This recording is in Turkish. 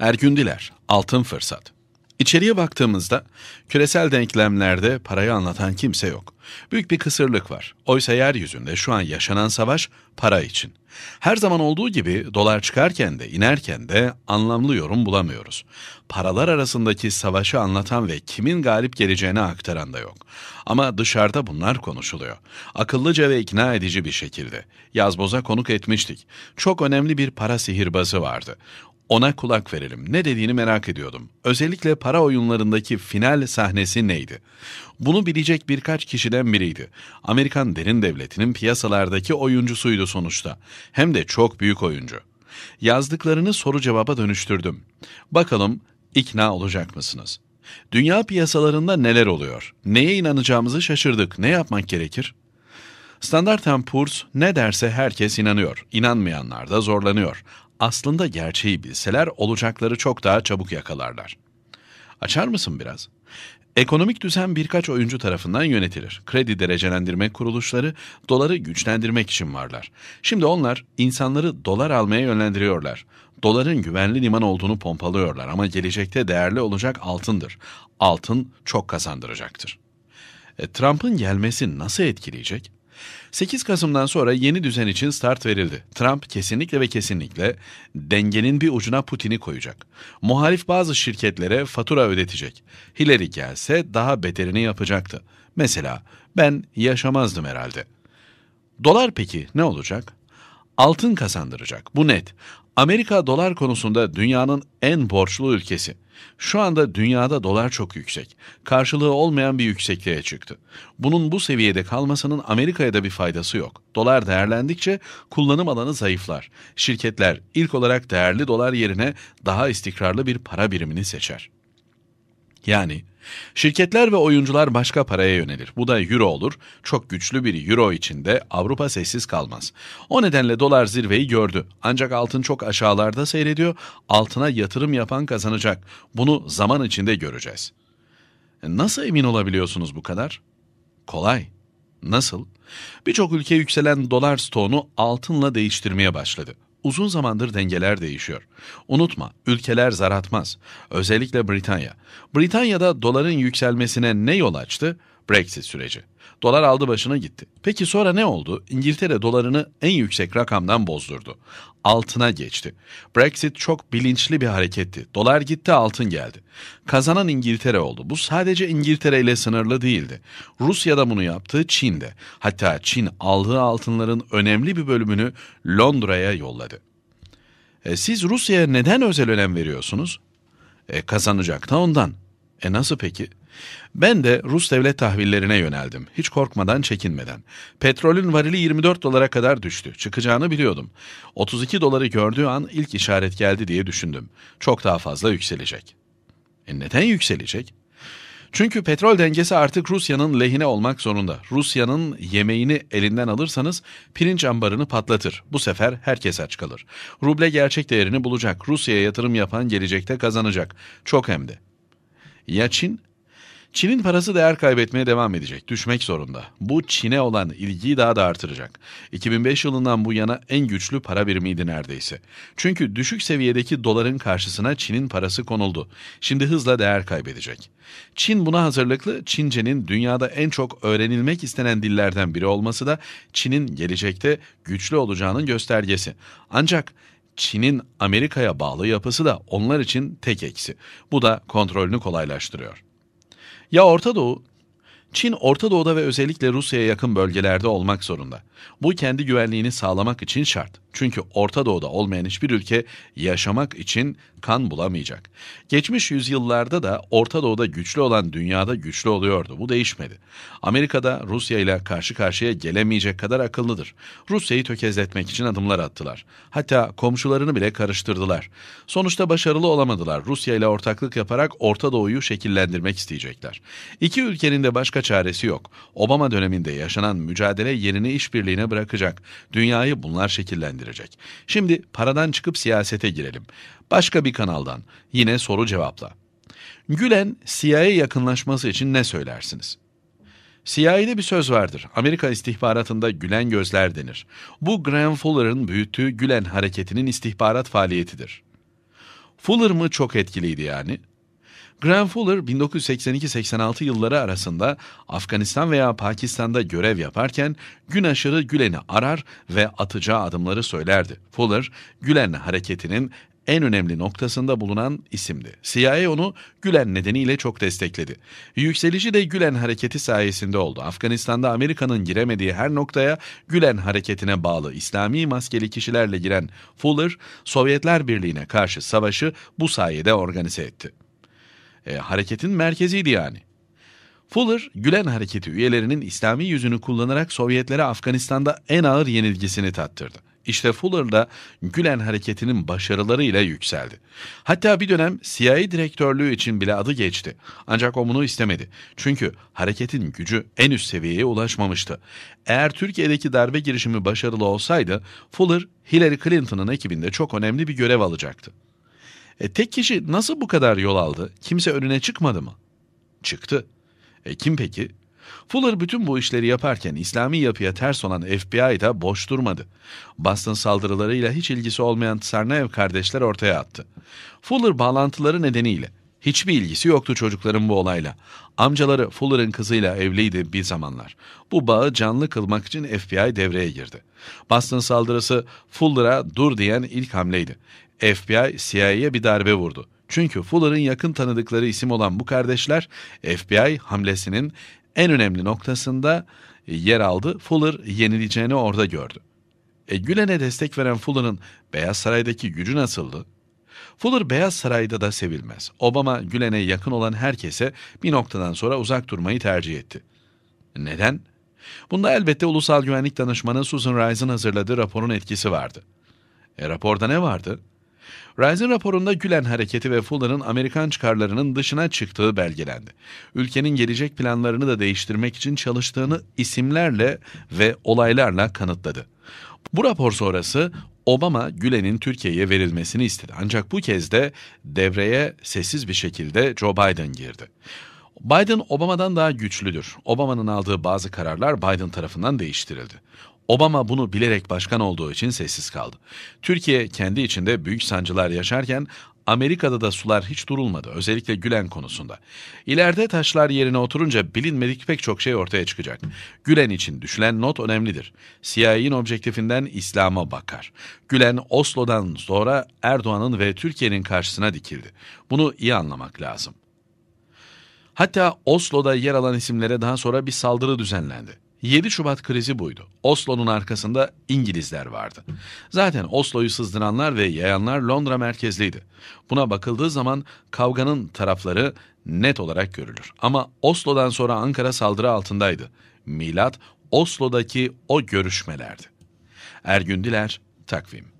Ergün Diler, Altın Fırsat. İçeriye baktığımızda küresel denklemlerde parayı anlatan kimse yok. Büyük bir kısırlık var. Oysa yeryüzünde şu an yaşanan savaş para için. Her zaman olduğu gibi dolar çıkarken de inerken de anlamlı yorum bulamıyoruz. Paralar arasındaki savaşı anlatan ve kimin galip geleceğini aktaran da yok. Ama dışarıda bunlar konuşuluyor. Akıllıca ve ikna edici bir şekilde. Yazboz'a konuk etmiştik. Çok önemli bir para sihirbazı vardı. Ona kulak verelim. Ne dediğini merak ediyordum. Özellikle para oyunlarındaki final sahnesi neydi? Bunu bilecek birkaç kişiden biriydi. Amerikan derin devletinin piyasalardaki oyuncusuydu sonuçta. Hem de çok büyük oyuncu. Yazdıklarını soru cevaba dönüştürdüm. Bakalım ikna olacak mısınız? Dünya piyasalarında neler oluyor? Neye inanacağımızı şaşırdık. Ne yapmak gerekir? Standart Poor's ne derse herkes inanıyor. İnanmayanlar da zorlanıyor aslında gerçeği bilseler olacakları çok daha çabuk yakalarlar. Açar mısın biraz? Ekonomik düzen birkaç oyuncu tarafından yönetilir. Kredi derecelendirme kuruluşları doları güçlendirmek için varlar. Şimdi onlar insanları dolar almaya yönlendiriyorlar. Doların güvenli liman olduğunu pompalıyorlar ama gelecekte değerli olacak altındır. Altın çok kazandıracaktır. E, Trump'ın gelmesi nasıl etkileyecek? 8 Kasım'dan sonra yeni düzen için start verildi. Trump kesinlikle ve kesinlikle dengenin bir ucuna Putin'i koyacak. Muhalif bazı şirketlere fatura ödetecek. Hillary gelse daha beterini yapacaktı. Mesela ben yaşamazdım herhalde. Dolar peki ne olacak? altın kazandıracak. Bu net. Amerika dolar konusunda dünyanın en borçlu ülkesi. Şu anda dünyada dolar çok yüksek. Karşılığı olmayan bir yüksekliğe çıktı. Bunun bu seviyede kalmasının Amerika'ya da bir faydası yok. Dolar değerlendikçe kullanım alanı zayıflar. Şirketler ilk olarak değerli dolar yerine daha istikrarlı bir para birimini seçer. Yani Şirketler ve oyuncular başka paraya yönelir. Bu da euro olur. Çok güçlü bir euro içinde Avrupa sessiz kalmaz. O nedenle dolar zirveyi gördü. Ancak altın çok aşağılarda seyrediyor. Altına yatırım yapan kazanacak. Bunu zaman içinde göreceğiz. E, nasıl emin olabiliyorsunuz bu kadar? Kolay. Nasıl? Birçok ülke yükselen dolar stoğunu altınla değiştirmeye başladı. Uzun zamandır dengeler değişiyor. Unutma, ülkeler zar atmaz. Özellikle Britanya. Britanya'da doların yükselmesine ne yol açtı? Brexit süreci. Dolar aldı başına gitti. Peki sonra ne oldu? İngiltere dolarını en yüksek rakamdan bozdurdu. Altına geçti. Brexit çok bilinçli bir hareketti. Dolar gitti, altın geldi. Kazanan İngiltere oldu. Bu sadece İngiltere ile sınırlı değildi. Rusya da bunu yaptı, Çin de. Hatta Çin aldığı altınların önemli bir bölümünü Londra'ya yolladı. E, siz Rusya'ya neden özel önem veriyorsunuz? E, kazanacak da ondan. E nasıl peki? Ben de Rus devlet tahvillerine yöneldim. Hiç korkmadan, çekinmeden. Petrolün varili 24 dolara kadar düştü. Çıkacağını biliyordum. 32 doları gördüğü an ilk işaret geldi diye düşündüm. Çok daha fazla yükselecek. E neden yükselecek? Çünkü petrol dengesi artık Rusya'nın lehine olmak zorunda. Rusya'nın yemeğini elinden alırsanız pirinç ambarını patlatır. Bu sefer herkes aç kalır. Ruble gerçek değerini bulacak. Rusya'ya yatırım yapan gelecekte kazanacak. Çok hem de. Ya Çin Çin'in parası değer kaybetmeye devam edecek, düşmek zorunda. Bu Çin'e olan ilgiyi daha da artıracak. 2005 yılından bu yana en güçlü para birimiydi neredeyse. Çünkü düşük seviyedeki doların karşısına Çin'in parası konuldu. Şimdi hızla değer kaybedecek. Çin buna hazırlıklı, Çince'nin dünyada en çok öğrenilmek istenen dillerden biri olması da Çin'in gelecekte güçlü olacağının göstergesi. Ancak Çin'in Amerika'ya bağlı yapısı da onlar için tek eksi. Bu da kontrolünü kolaylaştırıyor. Ya Orta Doğu Çin Orta Doğu'da ve özellikle Rusya'ya yakın bölgelerde olmak zorunda. Bu kendi güvenliğini sağlamak için şart. Çünkü Orta Doğu'da olmayan hiçbir ülke yaşamak için kan bulamayacak. Geçmiş yüzyıllarda da Orta Doğu'da güçlü olan dünyada güçlü oluyordu. Bu değişmedi. Amerika'da Rusya ile karşı karşıya gelemeyecek kadar akıllıdır. Rusya'yı tökezletmek için adımlar attılar. Hatta komşularını bile karıştırdılar. Sonuçta başarılı olamadılar. Rusya ile ortaklık yaparak Orta Doğu'yu şekillendirmek isteyecekler. İki ülkenin de başka çaresi yok. Obama döneminde yaşanan mücadele yerini işbirliğine bırakacak. Dünyayı bunlar şekillendirecek. Şimdi paradan çıkıp siyasete girelim. Başka bir kanaldan yine soru cevapla. Gülen CIA yakınlaşması için ne söylersiniz? CIA'de bir söz vardır. Amerika istihbaratında gülen gözler denir. Bu Graham Fuller'ın büyüttüğü Gülen hareketinin istihbarat faaliyetidir. Fuller mı çok etkiliydi yani? Graham Fuller 1982-86 yılları arasında Afganistan veya Pakistan'da görev yaparken gün aşırı Gülen'i arar ve atacağı adımları söylerdi. Fuller, Gülen hareketinin en önemli noktasında bulunan isimdi. CIA onu Gülen nedeniyle çok destekledi. Yükselişi de Gülen hareketi sayesinde oldu. Afganistan'da Amerika'nın giremediği her noktaya Gülen hareketine bağlı İslami maskeli kişilerle giren Fuller, Sovyetler Birliği'ne karşı savaşı bu sayede organize etti e, hareketin merkeziydi yani. Fuller, Gülen Hareketi üyelerinin İslami yüzünü kullanarak Sovyetlere Afganistan'da en ağır yenilgisini tattırdı. İşte Fuller da Gülen Hareketi'nin başarılarıyla yükseldi. Hatta bir dönem CIA direktörlüğü için bile adı geçti. Ancak o bunu istemedi. Çünkü hareketin gücü en üst seviyeye ulaşmamıştı. Eğer Türkiye'deki darbe girişimi başarılı olsaydı Fuller, Hillary Clinton'ın ekibinde çok önemli bir görev alacaktı. E, tek kişi nasıl bu kadar yol aldı? Kimse önüne çıkmadı mı? Çıktı. E kim peki? Fuller bütün bu işleri yaparken İslami yapıya ters olan FBI da boş durmadı. Boston saldırılarıyla hiç ilgisi olmayan Tsarnaev kardeşler ortaya attı. Fuller bağlantıları nedeniyle hiçbir ilgisi yoktu çocukların bu olayla. Amcaları Fuller'ın kızıyla evliydi bir zamanlar. Bu bağı canlı kılmak için FBI devreye girdi. Boston saldırısı Fuller'a dur diyen ilk hamleydi. FBI CIA'ye bir darbe vurdu. Çünkü Fuller'ın yakın tanıdıkları isim olan bu kardeşler FBI hamlesinin en önemli noktasında e, yer aldı. Fuller yenileceğini orada gördü. E, Gülen'e destek veren Fuller'ın Beyaz Saray'daki gücü nasıldı? Fuller Beyaz Saray'da da sevilmez. Obama Gülen'e yakın olan herkese bir noktadan sonra uzak durmayı tercih etti. Neden? Bunda elbette Ulusal Güvenlik Danışmanı Susan Rice'ın hazırladığı raporun etkisi vardı. E raporda ne vardı? Rise'in raporunda Gülen hareketi ve Fuller'ın Amerikan çıkarlarının dışına çıktığı belgelendi. Ülkenin gelecek planlarını da değiştirmek için çalıştığını isimlerle ve olaylarla kanıtladı. Bu rapor sonrası Obama Gülen'in Türkiye'ye verilmesini istedi. Ancak bu kez de devreye sessiz bir şekilde Joe Biden girdi. Biden Obama'dan daha güçlüdür. Obama'nın aldığı bazı kararlar Biden tarafından değiştirildi. Obama bunu bilerek başkan olduğu için sessiz kaldı. Türkiye kendi içinde büyük sancılar yaşarken Amerika'da da sular hiç durulmadı özellikle Gülen konusunda. İleride taşlar yerine oturunca bilinmedik pek çok şey ortaya çıkacak. Gülen için düşülen not önemlidir. CIA'in objektifinden İslam'a bakar. Gülen Oslo'dan sonra Erdoğan'ın ve Türkiye'nin karşısına dikildi. Bunu iyi anlamak lazım. Hatta Oslo'da yer alan isimlere daha sonra bir saldırı düzenlendi. 7 Şubat krizi buydu. Oslo'nun arkasında İngilizler vardı. Zaten Oslo'yu sızdıranlar ve yayanlar Londra merkezliydi. Buna bakıldığı zaman kavganın tarafları net olarak görülür. Ama Oslo'dan sonra Ankara saldırı altındaydı. Milat Oslo'daki o görüşmelerdi. Ergündiler Takvim